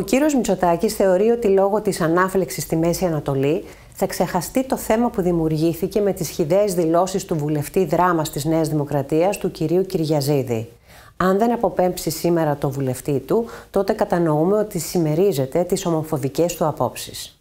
Ο κύριος Μητσοτάκης θεωρεί ότι λόγω της ανάφλεξης στη Μέση Ανατολή θα ξεχαστεί το θέμα που δημιουργήθηκε με τις χιδαίες δηλώσεις του βουλευτή δράμας της Νέας Δημοκρατίας, του κυρίου Κυριαζίδη. Αν δεν αποπέμψει σήμερα το βουλευτή του, τότε κατανοούμε ότι συμμερίζεται τις ομοφοβικές του απόψεις.